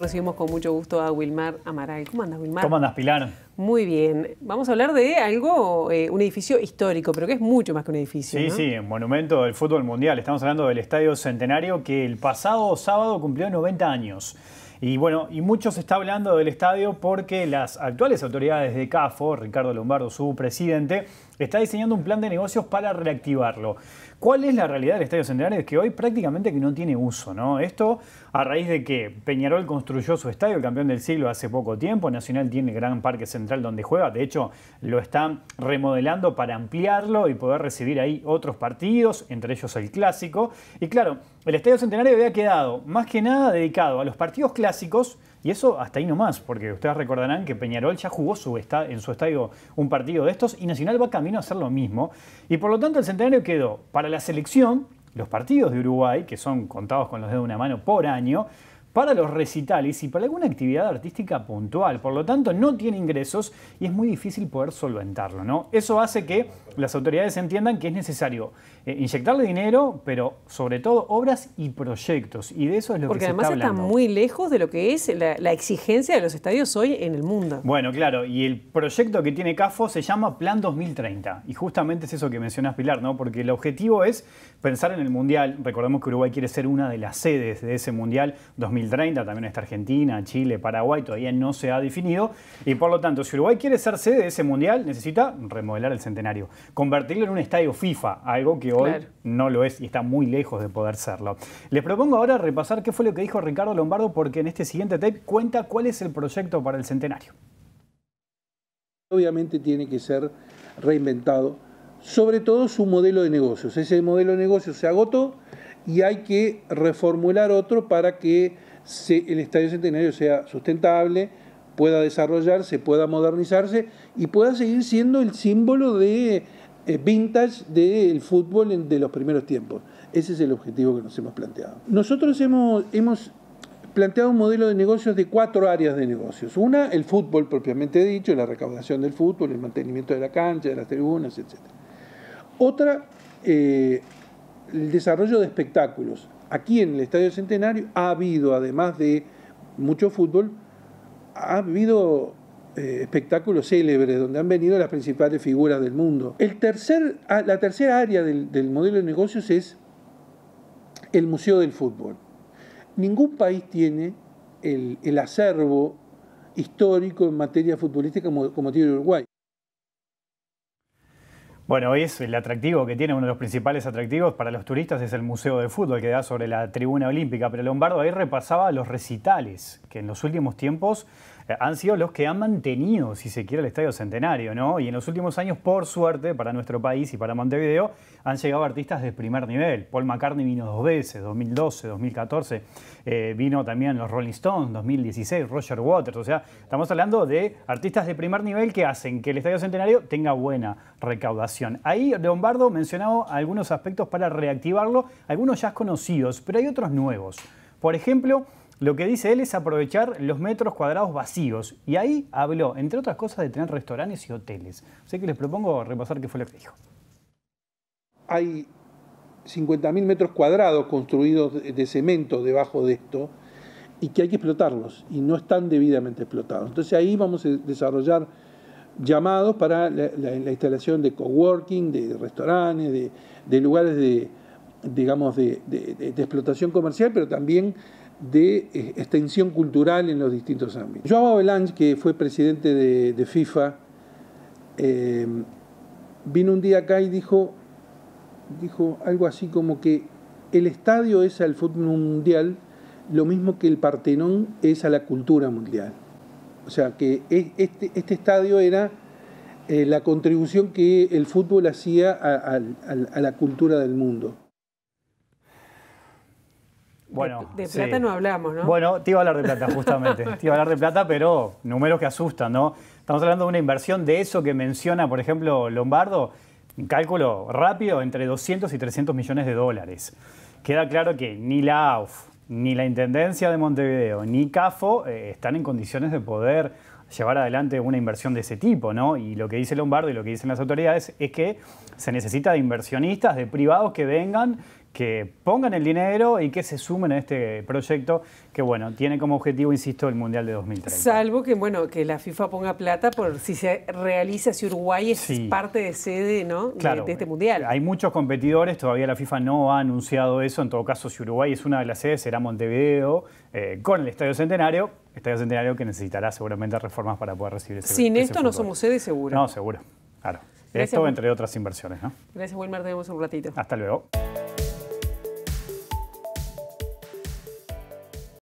Recibimos con mucho gusto a Wilmar Amaral. ¿Cómo andas, Wilmar? ¿Cómo andas, Pilar? Muy bien. Vamos a hablar de algo, eh, un edificio histórico, pero que es mucho más que un edificio. Sí, sí, sí, monumento del fútbol mundial. Estamos hablando del Estadio Centenario que el pasado sábado cumplió 90 años. Y bueno, y mucho se está hablando del estadio porque las actuales autoridades de CAFO, Ricardo Lombardo, su presidente, está diseñando un plan de negocios para reactivarlo. ¿Cuál es la realidad del Estadio Centenario? Es que hoy prácticamente que no tiene uso, ¿no? Esto a raíz de que Peñarol construyó su estadio, el campeón del siglo, hace poco tiempo. Nacional tiene el gran parque central donde juega. De hecho, lo están remodelando para ampliarlo y poder recibir ahí otros partidos, entre ellos el clásico. Y claro, el Estadio Centenario había quedado más que nada dedicado a los partidos clásicos y eso hasta ahí nomás, porque ustedes recordarán que Peñarol ya jugó su en su estadio un partido de estos y Nacional va camino a hacer lo mismo. Y por lo tanto el centenario quedó para la selección, los partidos de Uruguay, que son contados con los dedos de una mano por año, para los recitales y para alguna actividad artística puntual. Por lo tanto, no tiene ingresos y es muy difícil poder solventarlo. ¿no? Eso hace que las autoridades entiendan que es necesario inyectar eh, inyectarle dinero, pero sobre todo obras y proyectos. Y de eso es lo que se está hablando. Porque además está muy lejos de lo que es la, exigencia de los estadios hoy en el mundo. Bueno, claro. Y el proyecto que tiene CAFO se llama Plan 2030. Y justamente es eso que mencionas, Pilar, ¿no? Porque el objetivo es pensar en el Mundial. Recordemos que Uruguay quiere ser una de las sedes de ese Mundial 2030. 30, también está Argentina, Chile, Paraguay, todavía no se ha definido. Y por lo tanto, si Uruguay quiere ser sede de ese mundial, necesita remodelar el centenario, convertirlo en un estadio FIFA, algo que hoy no lo es y está muy lejos de poder serlo. Les propongo ahora repasar qué fue lo que dijo Ricardo Lombardo, porque en este siguiente tape cuenta cuál es el proyecto para el centenario. Obviamente tiene que ser reinventado, sobre todo su modelo de negocios. Ese modelo de negocios se agotó y hay que reformular otro para que el Estadio Centenario sea sustentable, pueda desarrollarse, pueda modernizarse y pueda seguir siendo el símbolo de eh, vintage del fútbol de los primeros tiempos. Ese es el objetivo que nos hemos planteado. Nosotros hemos, planteado un modelo de negocios de cuatro áreas de negocios. Una, el fútbol propiamente dicho, la recaudación del fútbol, el mantenimiento de la cancha, de las tribunas, etc. Otra, eh, el desarrollo de espectáculos, aquí en el Estadio Centenario ha habido, además de mucho fútbol, ha habido eh, espectáculos célebres donde han venido las principales figuras del mundo. El tercer, ah, la tercera área del, modelo de negocios es el Museo del Fútbol. Ningún país tiene el, acervo histórico en materia futbolística como tiene Uruguay. Bueno, hoy es el atractivo que tiene, uno de los principales atractivos para los turistas es el Museo de Fútbol que da sobre la tribuna olímpica, pero Lombardo ahí repasaba los recitales, que en los últimos tiempos han sido los que han mantenido, si se quiere, el Estadio Centenario, ¿no? Y en los últimos años, por suerte, para nuestro país y para Montevideo, han llegado artistas de primer nivel. Paul McCartney vino dos veces, 2012, 2014. Eh, vino también los Rolling Stones, 2016, Roger Waters. O sea, estamos hablando de artistas de primer nivel que hacen que el Estadio Centenario tenga buena recaudación. Ahí Lombardo mencionaba algunos aspectos para reactivarlo, algunos ya conocidos, pero hay otros nuevos. Por ejemplo, lo que dice él es aprovechar los metros cuadrados vacíos. Y ahí habló, entre otras cosas, de tener restaurantes y hoteles. sé que les propongo repasar qué fue lo que dijo. Hay 50.000 metros cuadrados construidos de cemento debajo de esto y que hay que explotarlos y no están debidamente explotados. Entonces ahí vamos a desarrollar llamados para la, instalación de coworking, de restaurantes, de, lugares de, digamos, de, explotación comercial, pero también de eh, extensión cultural en los distintos ámbitos. Joao Belange, que fue presidente de, FIFA, eh, vino un día acá y dijo, dijo algo así como que el estadio es al fútbol mundial lo mismo que el Partenón es a la cultura mundial. O sea, que este, este, estadio era eh, la contribución que el fútbol hacía a la cultura del mundo. Bueno, de, plata no hablamos, ¿no? Bueno, te iba a hablar de plata, justamente. te iba a hablar de plata, pero números que asustan, ¿no? Estamos hablando de una inversión de eso que menciona, por ejemplo, Lombardo, cálculo rápido, entre 200 y 300 millones de dólares. Queda claro que ni la AUF, ni la Intendencia de Montevideo, ni CAFO eh, están en condiciones de poder llevar adelante una inversión de ese tipo, ¿no? Y lo que dice Lombardo y lo que dicen las autoridades es que se necesita de inversionistas, de privados que vengan, que pongan el dinero y que se sumen a este proyecto que, bueno, tiene como objetivo, insisto, el Mundial de 2030. Salvo que, bueno, que la FIFA ponga plata por si se realiza, si Uruguay es parte de sede, ¿no? de, este Mundial. Hay muchos competidores, todavía la FIFA no ha anunciado eso, en todo caso, si Uruguay es una de las sedes, será Montevideo, eh, con el Estadio Centenario, Estadio Centenario que necesitará seguramente reformas para poder recibir ese Sin esto no somos sede seguro. No, seguro, claro. esto, entre otras inversiones, ¿no? Gracias, Wilmer, tenemos un ratito. Hasta luego.